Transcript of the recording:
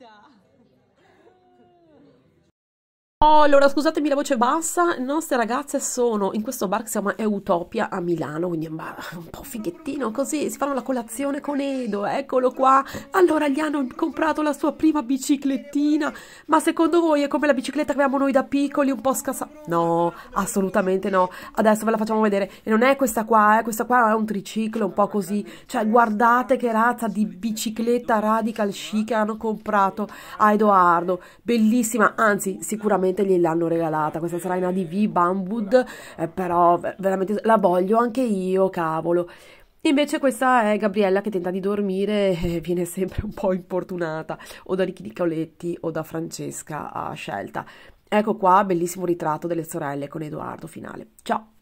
da. Oh, allora scusatemi la voce bassa, nostre ragazze sono in questo bar che si chiama Utopia a Milano, quindi è un bar un po' fighettino così, si fanno la colazione con Edo, eccolo qua. Allora gli hanno comprato la sua prima biciclettina, ma secondo voi è come la bicicletta che avevamo noi da piccoli, un po' scassata? No, assolutamente no, adesso ve la facciamo vedere, e non è questa qua, eh? questa qua è un triciclo un po' così, cioè guardate che razza di bicicletta radical chic hanno comprato a Edoardo, bellissima, anzi sicuramente veramente gliel'hanno regalata questa sarà di V Bamboo, eh, però veramente la voglio anche io, cavolo. Invece questa è Gabriella che tenta di dormire e viene sempre un po' importunata o da Ricchi di Cauletti o da Francesca a scelta. Ecco qua, bellissimo ritratto delle sorelle con Edoardo finale. Ciao!